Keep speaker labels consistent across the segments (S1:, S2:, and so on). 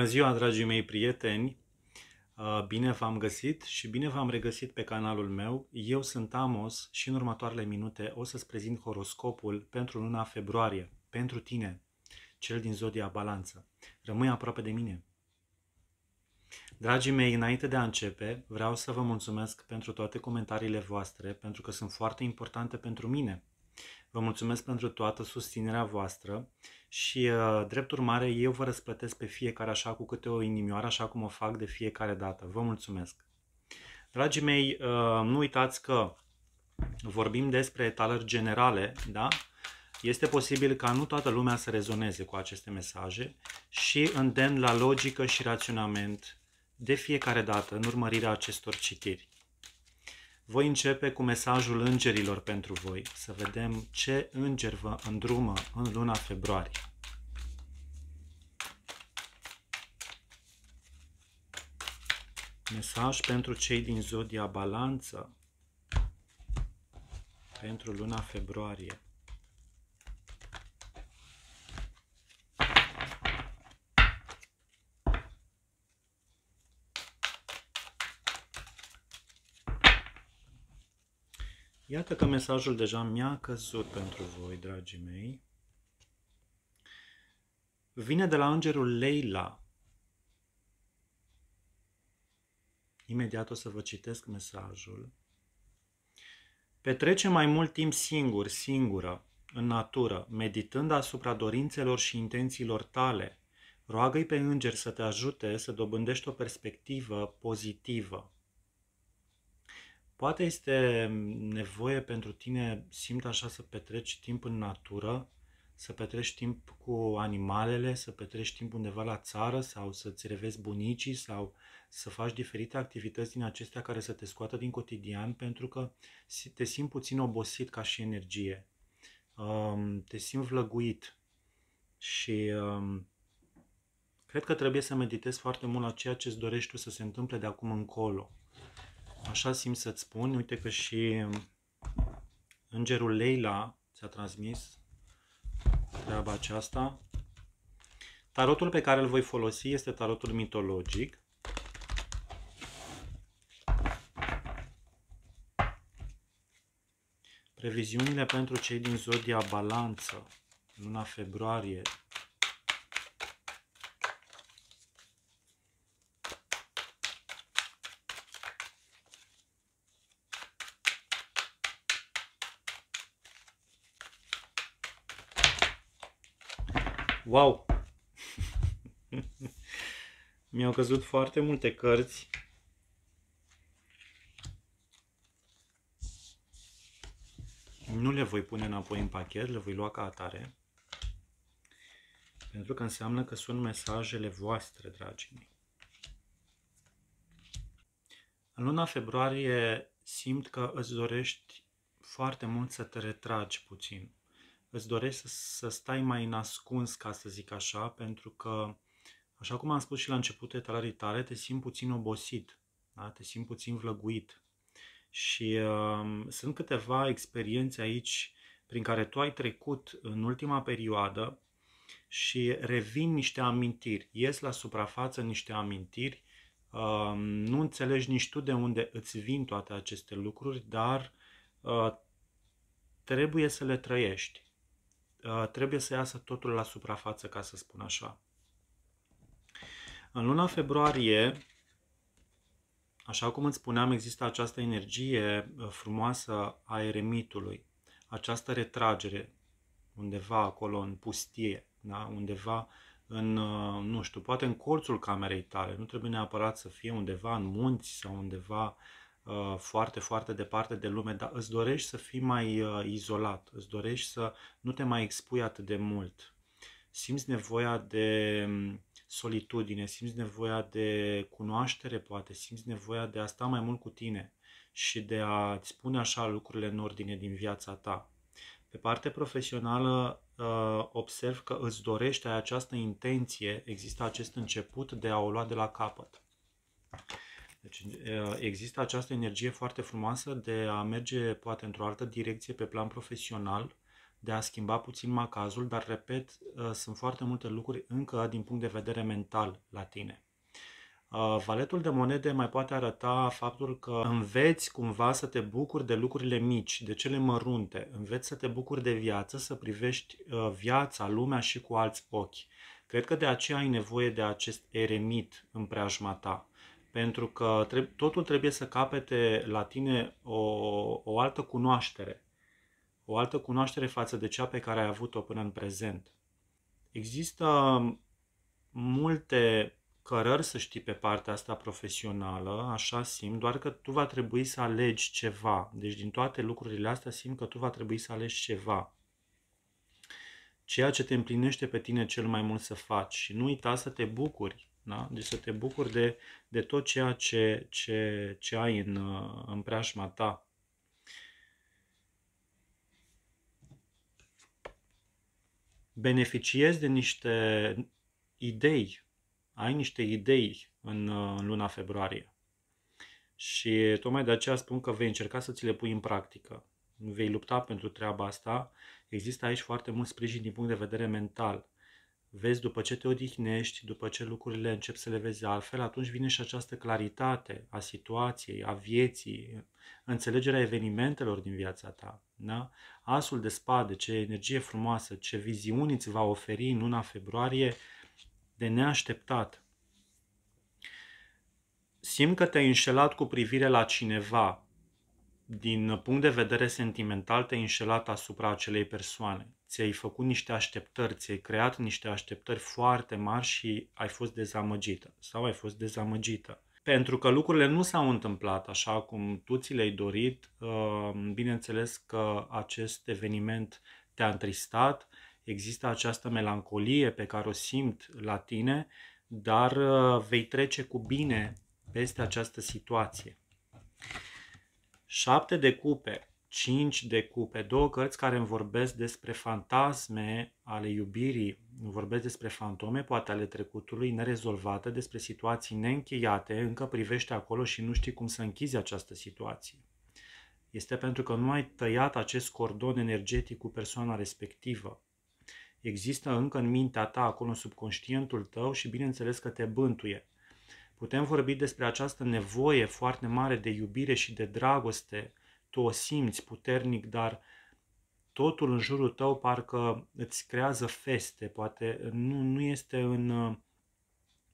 S1: Bună ziua, dragii mei prieteni! Uh, bine v-am găsit și bine v-am regăsit pe canalul meu. Eu sunt Amos și în următoarele minute o să-ți prezint horoscopul pentru luna februarie, pentru tine, cel din Zodia Balanță. Rămâi aproape de mine! Dragii mei, înainte de a începe, vreau să vă mulțumesc pentru toate comentariile voastre, pentru că sunt foarte importante pentru mine – Vă mulțumesc pentru toată susținerea voastră și, uh, drept urmare, eu vă răsplătesc pe fiecare așa cu câte o inimioară, așa cum o fac de fiecare dată. Vă mulțumesc! Dragii mei, uh, nu uitați că vorbim despre etalări generale, da? Este posibil ca nu toată lumea să rezoneze cu aceste mesaje și îndemn la logică și raționament de fiecare dată în urmărirea acestor citiri. Voi începe cu mesajul îngerilor pentru voi, să vedem ce înger vă îndrumă în luna februarie. Mesaj pentru cei din Zodia Balanță pentru luna februarie. Iată că mesajul deja mi-a căzut pentru voi, dragii mei. Vine de la îngerul Leila. Imediat o să vă citesc mesajul. Petrece mai mult timp singur, singură, în natură, meditând asupra dorințelor și intențiilor tale. Roagă-i pe înger să te ajute să dobândești o perspectivă pozitivă. Poate este nevoie pentru tine, simt așa, să petreci timp în natură, să petreci timp cu animalele, să petreci timp undeva la țară sau să-ți revezi bunicii sau să faci diferite activități din acestea care să te scoată din cotidian pentru că te simți puțin obosit ca și energie. Um, te simți vlăguit și um, cred că trebuie să meditezi foarte mult la ceea ce îți dorești tu să se întâmple de acum încolo așa simt să-ți spun, uite că și îngerul Leila ți-a transmis treaba aceasta. Tarotul pe care îl voi folosi este tarotul mitologic. Previziunile pentru cei din Zodia Balanță, luna februarie Wow! Mi-au căzut foarte multe cărți. Nu le voi pune înapoi în pachet, le voi lua ca atare. Pentru că înseamnă că sunt mesajele voastre, dragii mei. În luna februarie simt că îți dorești foarte mult să te retragi puțin îți dorești să, să stai mai nascuns, ca să zic așa, pentru că, așa cum am spus și la început etalării tale, te simți puțin obosit, da? te simți puțin vlăguit. Și uh, sunt câteva experiențe aici prin care tu ai trecut în ultima perioadă și revin niște amintiri, ies la suprafață niște amintiri, uh, nu înțelegi nici tu de unde îți vin toate aceste lucruri, dar uh, trebuie să le trăiești trebuie să iasă totul la suprafață, ca să spun așa. În luna februarie, așa cum îți spuneam, există această energie frumoasă a eremitului, această retragere undeva acolo în pustie, da? undeva în, nu știu, poate în colțul camerei tale, nu trebuie neapărat să fie undeva în munți sau undeva uh, Uh, foarte, foarte departe de lume, dar îți dorești să fii mai uh, izolat, îți dorești să nu te mai expui atât de mult. Simți nevoia de um, solitudine, simți nevoia de cunoaștere, poate, simți nevoia de a sta mai mult cu tine și de a-ți pune așa lucrurile în ordine din viața ta. Pe parte profesională, uh, observ că îți dorești, ai această intenție, există acest început de a o lua de la capăt. Deci există această energie foarte frumoasă de a merge poate într-o altă direcție pe plan profesional, de a schimba puțin macazul, dar repet, sunt foarte multe lucruri încă din punct de vedere mental la tine. Valetul de monede mai poate arăta faptul că înveți cumva să te bucuri de lucrurile mici, de cele mărunte, înveți să te bucuri de viață, să privești viața, lumea și cu alți ochi. Cred că de aceea ai nevoie de acest eremit în preajma ta, pentru că totul trebuie să capete la tine o, o altă cunoaștere, o altă cunoaștere față de cea pe care ai avut-o până în prezent. Există multe cărări, să știi, pe partea asta profesională, așa simt, doar că tu va trebui să alegi ceva. Deci din toate lucrurile astea simt că tu va trebui să alegi ceva. Ceea ce te împlinește pe tine cel mai mult să faci și nu uita să te bucuri da? Deci să te bucuri de, de tot ceea ce, ce, ce ai în, uh, în preajma ta. Beneficiezi de niște idei, ai niște idei în, uh, în luna februarie. Și tocmai de aceea spun că vei încerca să ți le pui în practică. Vei lupta pentru treaba asta. Există aici foarte mult sprijin din punct de vedere mental vezi după ce te odihnești, după ce lucrurile încep să le vezi altfel, atunci vine și această claritate a situației, a vieții, înțelegerea evenimentelor din viața ta. Da? Asul de spade, ce energie frumoasă, ce viziuni îți va oferi în luna februarie de neașteptat. Simt că te-ai înșelat cu privire la cineva. Din punct de vedere sentimental, te-ai înșelat asupra acelei persoane ți-ai făcut niște așteptări, ți-ai creat niște așteptări foarte mari și ai fost dezamăgită sau ai fost dezamăgită. Pentru că lucrurile nu s-au întâmplat așa cum tu ți le-ai dorit, uh, bineînțeles că acest eveniment te-a întristat, există această melancolie pe care o simt la tine, dar uh, vei trece cu bine peste această situație. Șapte de cupe cinci de cupe, două cărți care îmi vorbesc despre fantasme ale iubirii, îmi vorbesc despre fantome, poate ale trecutului, nerezolvate, despre situații neîncheiate, încă privește acolo și nu știi cum să închizi această situație. Este pentru că nu ai tăiat acest cordon energetic cu persoana respectivă. Există încă în mintea ta, acolo în subconștientul tău și bineînțeles că te bântuie. Putem vorbi despre această nevoie foarte mare de iubire și de dragoste tu o simți puternic, dar totul în jurul tău parcă îți creează feste, poate nu, nu este în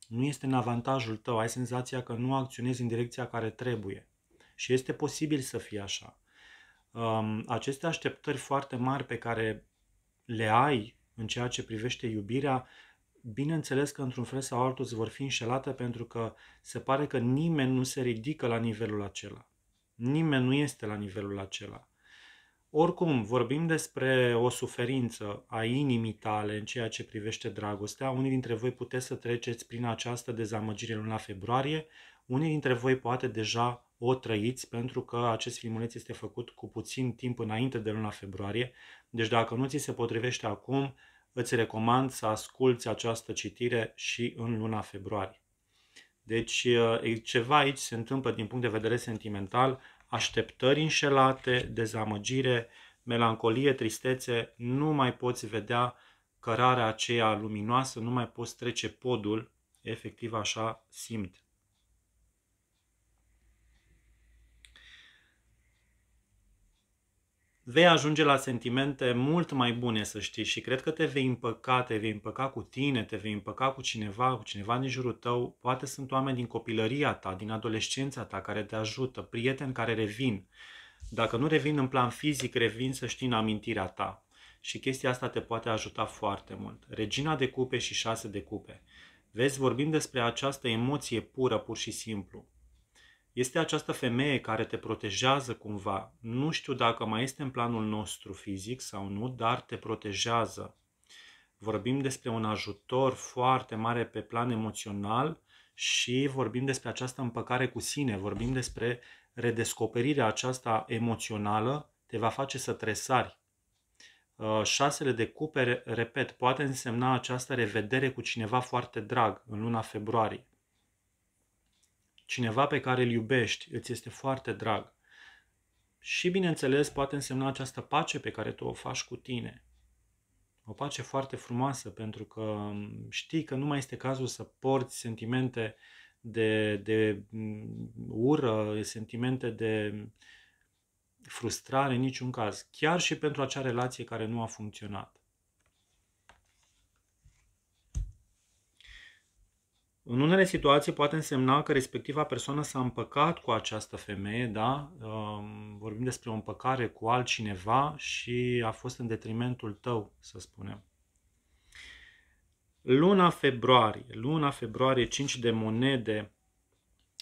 S1: nu este în avantajul tău, ai senzația că nu acționezi în direcția care trebuie. Și este posibil să fie așa. Um, aceste așteptări foarte mari pe care le ai în ceea ce privește iubirea, bineînțeles că într-un fel sau altul îți vor fi înșelate pentru că se pare că nimeni nu se ridică la nivelul acela. Nimeni nu este la nivelul acela. Oricum, vorbim despre o suferință a inimii tale în ceea ce privește dragostea. Unii dintre voi puteți să treceți prin această dezamăgire în luna februarie, unii dintre voi poate deja o trăiți pentru că acest filmuleț este făcut cu puțin timp înainte de luna februarie. Deci dacă nu ți se potrivește acum, îți recomand să asculți această citire și în luna februarie. Deci uh, ceva aici se întâmplă din punct de vedere sentimental, așteptări înșelate, dezamăgire, melancolie, tristețe, nu mai poți vedea cărarea aceea luminoasă, nu mai poți trece podul, efectiv așa simt. vei ajunge la sentimente mult mai bune, să știi, și cred că te vei împăca, te vei împăca cu tine, te vei împăca cu cineva, cu cineva din jurul tău. Poate sunt oameni din copilăria ta, din adolescența ta care te ajută, prieteni care revin. Dacă nu revin în plan fizic, revin să știi în amintirea ta. Și chestia asta te poate ajuta foarte mult. Regina de cupe și șase de cupe. Vezi, vorbim despre această emoție pură, pur și simplu. Este această femeie care te protejează cumva. Nu știu dacă mai este în planul nostru fizic sau nu, dar te protejează. Vorbim despre un ajutor foarte mare pe plan emoțional și vorbim despre această împăcare cu sine, vorbim despre redescoperirea aceasta emoțională, te va face să tresari. Uh, șasele de cupe, repet, poate însemna această revedere cu cineva foarte drag în luna februarie cineva pe care îl iubești îți este foarte drag. Și, bineînțeles, poate însemna această pace pe care tu o faci cu tine. O pace foarte frumoasă, pentru că mm, știi că nu mai este cazul să porți sentimente de, de mm, ură, sentimente de mm, frustrare niciun caz, chiar și pentru acea relație care nu a funcționat. În unele situații poate însemna că respectiva persoană s-a împăcat cu această femeie, da? Um, vorbim despre o împăcare cu altcineva și a fost în detrimentul tău, să spunem. Luna februarie, luna februarie 5 de monede,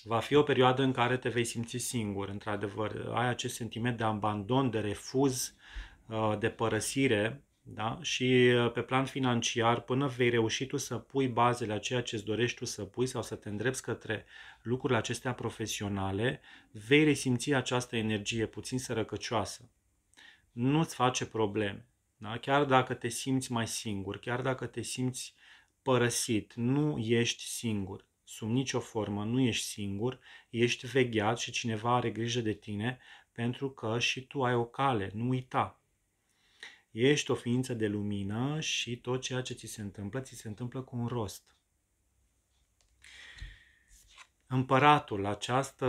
S1: va fi o perioadă în care te vei simți singur, într-adevăr. Ai acest sentiment de abandon, de refuz, uh, de părăsire da? Și uh, pe plan financiar, până vei reuși tu să pui bazele a ceea ce îți dorești tu să pui sau să te îndrepți către lucrurile acestea profesionale, vei resimți această energie puțin sărăcăcioasă. Nu-ți face probleme. Da? Chiar dacă te simți mai singur, chiar dacă te simți părăsit, nu ești singur. Sub nicio formă nu ești singur, ești vegheat și cineva are grijă de tine pentru că și tu ai o cale, nu uita. Ești o ființă de lumină și tot ceea ce ți se întâmplă, ți se întâmplă cu un rost. Împăratul această,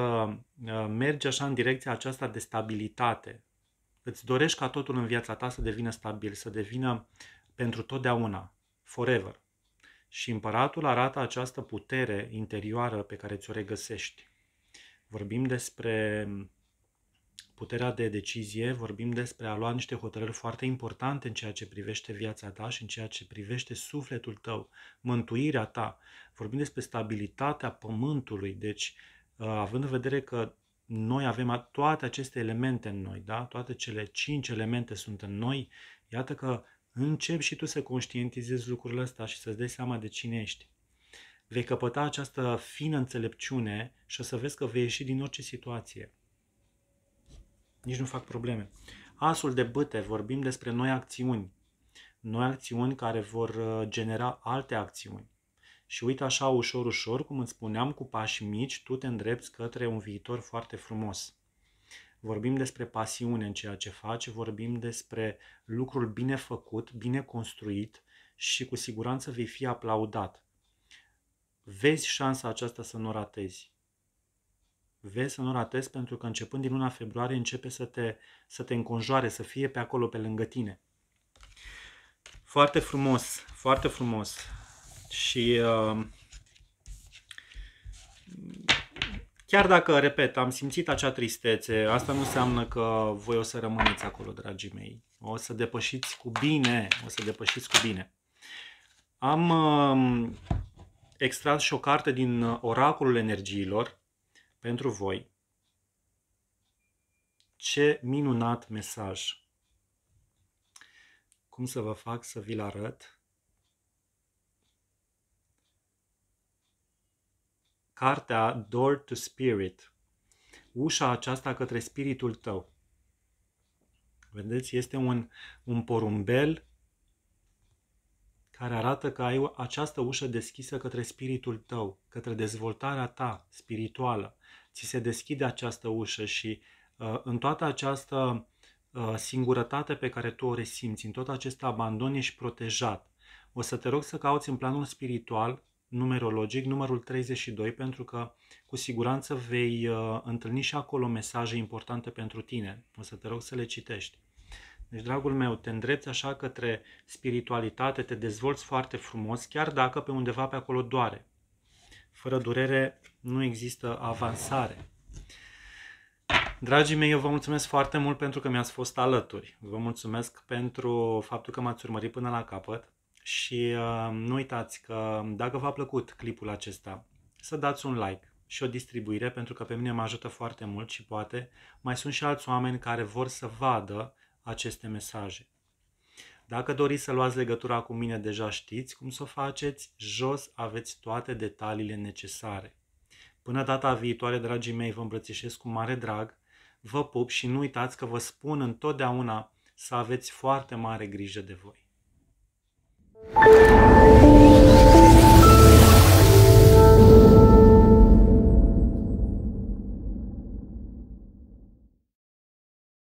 S1: uh, merge așa în direcția aceasta de stabilitate. Îți dorești ca totul în viața ta să devină stabil, să devină pentru totdeauna, forever. Și împăratul arată această putere interioară pe care ți-o regăsești. Vorbim despre puterea de decizie, vorbim despre a lua niște hotărâri foarte importante în ceea ce privește viața ta și în ceea ce privește sufletul tău, mântuirea ta. Vorbim despre stabilitatea pământului, deci uh, având în vedere că noi avem toate aceste elemente în noi, da? toate cele cinci elemente sunt în noi, iată că încep și tu să conștientizezi lucrurile astea și să-ți dai seama de cine ești. Vei căpăta această fină înțelepciune și o să vezi că vei ieși din orice situație. Nici nu fac probleme. Asul de băte, vorbim despre noi acțiuni. Noi acțiuni care vor uh, genera alte acțiuni. Și uite așa, ușor, ușor, cum îți spuneam, cu pași mici, tu te îndrepți către un viitor foarte frumos. Vorbim despre pasiune în ceea ce faci, vorbim despre lucrul bine făcut, bine construit și cu siguranță vei fi aplaudat. Vezi șansa aceasta să nu ratezi vezi să nu ratezi pentru că începând din luna februarie începe să te, să te înconjoare, să fie pe acolo, pe lângă tine. Foarte frumos, foarte frumos. Și uh, chiar dacă, repet, am simțit acea tristețe, asta nu înseamnă că voi o să rămâneți acolo, dragii mei. O să depășiți cu bine, o să depășiți cu bine. Am uh, extras și o carte din uh, Oracolul Energiilor, pentru voi. Ce minunat mesaj! Cum să vă fac să vi-l arăt? Cartea Door to Spirit, ușa aceasta către spiritul tău. Vedeți, este un, un porumbel care arată că ai această ușă deschisă către spiritul tău, către dezvoltarea ta spirituală. Ți se deschide această ușă și uh, în toată această uh, singurătate pe care tu o resimți, în tot acest abandon ești protejat. O să te rog să cauți în planul spiritual, numerologic, numărul 32, pentru că cu siguranță vei uh, întâlni și acolo mesaje importante pentru tine. O să te rog să le citești. Deci, dragul meu, te îndrepți așa către spiritualitate, te dezvolți foarte frumos, chiar dacă pe undeva pe acolo doare. Fără durere nu există avansare. Dragii mei, eu vă mulțumesc foarte mult pentru că mi-ați fost alături. Vă mulțumesc pentru faptul că m-ați urmărit până la capăt și uh, nu uitați că dacă v-a plăcut clipul acesta, să dați un like și o distribuire pentru că pe mine mă ajută foarte mult și poate mai sunt și alți oameni care vor să vadă aceste mesaje. Dacă doriți să luați legătura cu mine, deja știți cum să o faceți. Jos aveți toate detaliile necesare. Până data viitoare, dragii mei, vă îmbrățișez cu mare drag, vă pup și nu uitați că vă spun întotdeauna să aveți foarte mare grijă de voi. Thank you.